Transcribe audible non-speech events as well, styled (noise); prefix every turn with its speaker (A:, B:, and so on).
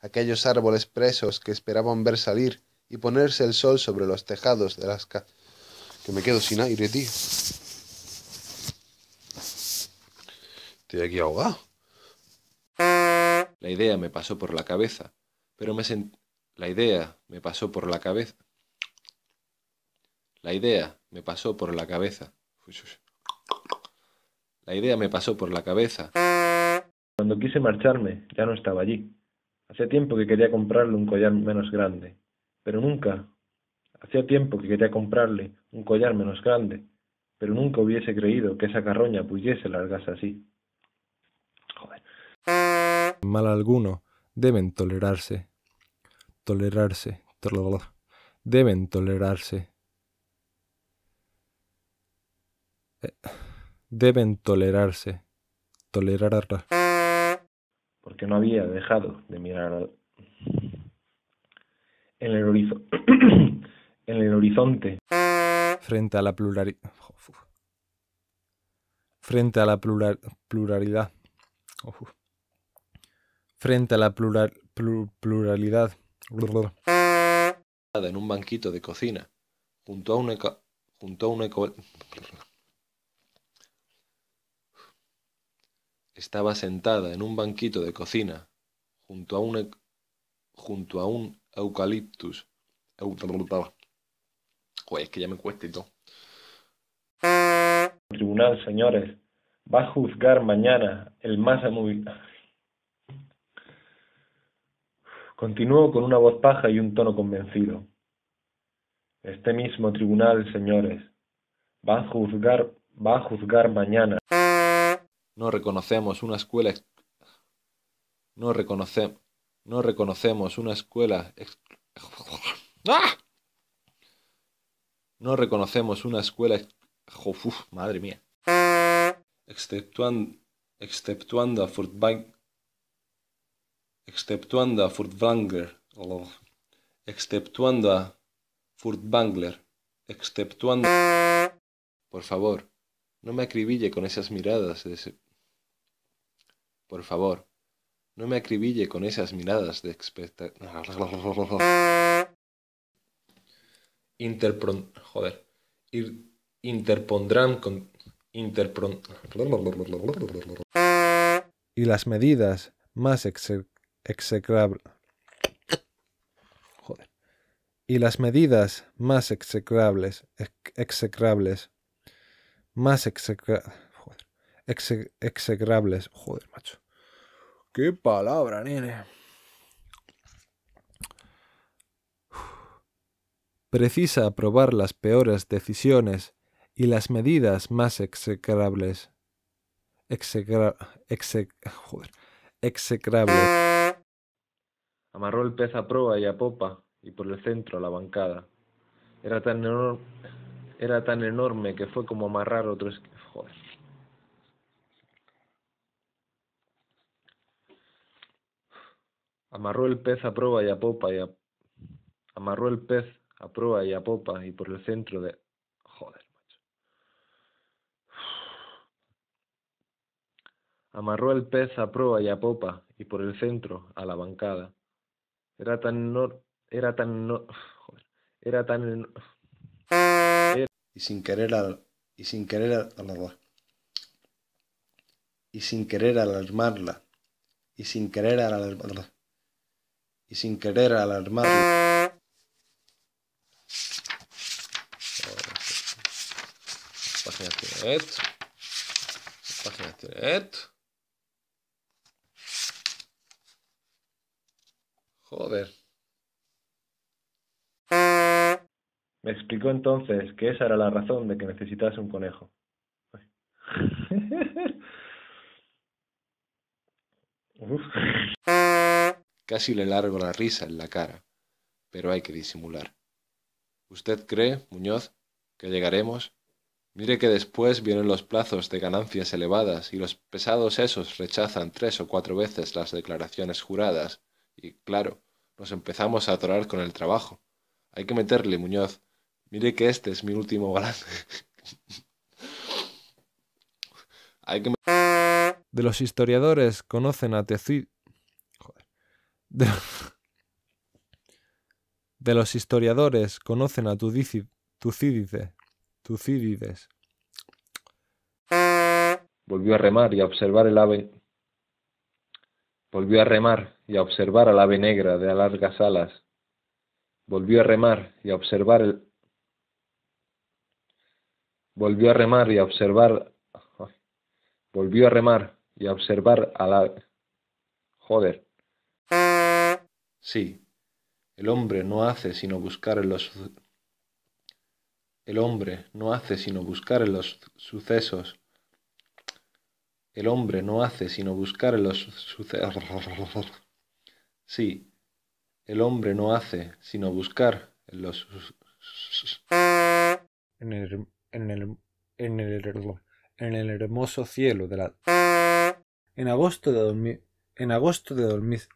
A: aquellos árboles presos que esperaban ver salir y ponerse el sol sobre los tejados de las casas. Que me quedo sin aire, tío. Estoy aquí ahogado. La idea me pasó por la cabeza, pero me sent... La idea me pasó por la cabeza. La idea me pasó por la cabeza. La idea me pasó por la cabeza. Cuando quise marcharme, ya no estaba allí. Hace tiempo que quería comprarle un collar menos grande, pero nunca. Hacía tiempo que quería comprarle un collar menos grande, pero nunca hubiese creído que esa carroña pudiese largarse así. Joder. Mal alguno. Deben tolerarse. Tolerarse. Tolerarse. Deben tolerarse. Eh, deben tolerarse. Tolerar porque no había dejado de mirar al... en, el (coughs) en el horizonte. Frente a la pluralidad. Frente a la pluralidad. Frente a la plural... pluralidad. En un banquito de cocina, junto a una, junto a una estaba sentada en un banquito de cocina junto a un, e-, junto a un eucaliptus. Joder, es que ya me cuesta y todo. Tribunal, señores, va a juzgar mañana el más amovible. Continuó con una voz paja y un tono convencido. Este mismo tribunal, señores, va a juzgar, va a juzgar mañana. No reconocemos una escuela no, reconoce, no reconocemos una escuela ¡Ah! No reconocemos una escuela madre mía. Exceptuando, exceptuando a Furtbank exceptuando a Furtwängler, oh, exceptuando a exceptuando... Por favor, no me acribille con esas miradas por favor, no me acribille con esas miradas de expecta... Joder. Interpondrán con... Interpron... Y las medidas más execrables... Joder. Y las medidas más execrables... execrables... Más execrables execrables. Joder, macho. Qué palabra, nene. Precisa aprobar las peores decisiones y las medidas más execrables. Execra joder. Execrables. Amarró el pez a proa y a popa y por el centro a la bancada. Era tan, enorme era tan enorme que fue como amarrar otro... Joder. Amarró el pez a proa y a popa y Amarró el pez a proa y a popa y por el centro de... Joder, macho. Amarró el pez a proa y a popa y por el centro a la bancada. Era tan no... Era tan no... Era tan... Y sin querer al... Y sin querer Y sin querer alarmarla. Y sin querer alarmarla y sin querer alarmar... Página tiene esto. Página Joder. Me explicó entonces que esa era la razón de que necesitase un conejo. (laughs) Casi le largo la risa en la cara, pero hay que disimular. ¿Usted cree, Muñoz, que llegaremos? Mire que después vienen los plazos de ganancias elevadas y los pesados esos rechazan tres o cuatro veces las declaraciones juradas y, claro, nos empezamos a atorar con el trabajo. Hay que meterle, Muñoz. Mire que este es mi último balance. (laughs) Hay que de los historiadores conocen a, Teci (laughs) de, los historiadores conocen a Tucídides. Tucídides. Volvió a remar y a observar el ave. Volvió a remar y a observar al ave negra de largas alas. Volvió a remar y a observar el. Volvió a remar y a observar. Volvió a remar y a observar a la Joder. Sí, el hombre no hace sino buscar en los el hombre no hace sino buscar en los sucesos. El hombre no hace sino buscar en los sucesos. Sí, el hombre no hace sino buscar en los en el, en el, el, hermoso cielo de la en agosto de, en agosto de